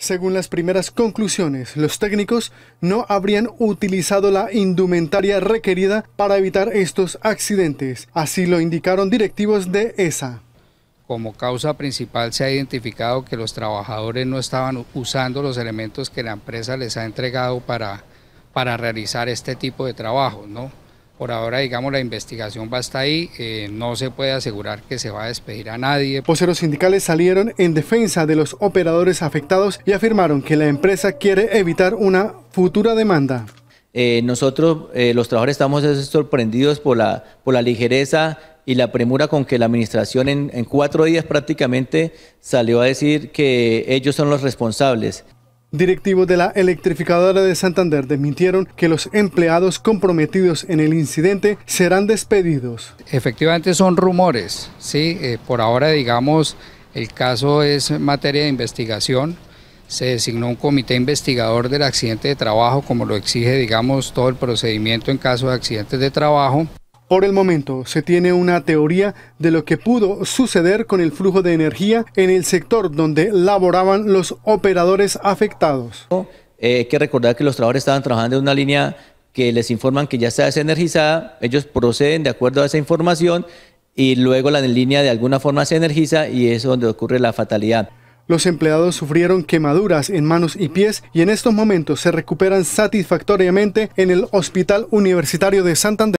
Según las primeras conclusiones, los técnicos no habrían utilizado la indumentaria requerida para evitar estos accidentes, así lo indicaron directivos de ESA. Como causa principal se ha identificado que los trabajadores no estaban usando los elementos que la empresa les ha entregado para, realizar este tipo de trabajo, ¿no? Por ahora, digamos, la investigación va hasta ahí. Eh, no se puede asegurar que se va a despedir a nadie. Poseros sindicales salieron en defensa de los operadores afectados y afirmaron que la empresa quiere evitar una futura demanda. Eh, nosotros, eh, los trabajadores, estamos sorprendidos por la, ligereza y la premura con que la administración en cuatro días prácticamente salió a decir que ellos son los responsables. Directivos de la electrificadora de Santander desmintieron que los empleados comprometidos en el incidente serán despedidos. Efectivamente son rumores, ¿sí? Eh, por ahora digamos el caso es materia de investigación. Se designó un comité investigador del accidente de trabajo como lo exige digamos todo el procedimiento en caso de accidentes de trabajo. Por el momento, se tiene una teoría de lo que pudo suceder con el flujo de energía en el sector donde laboraban los operadores afectados. hay eh, que recordar que los trabajadores estaban trabajando en una línea que les informan que ya está desenergizada, ellos proceden de acuerdo a esa información y luego la línea de alguna forma se energiza y es donde ocurre la fatalidad. Los empleados sufrieron quemaduras en manos y pies y en estos momentos se recuperan satisfactoriamente en el Hospital Universitario de Santander.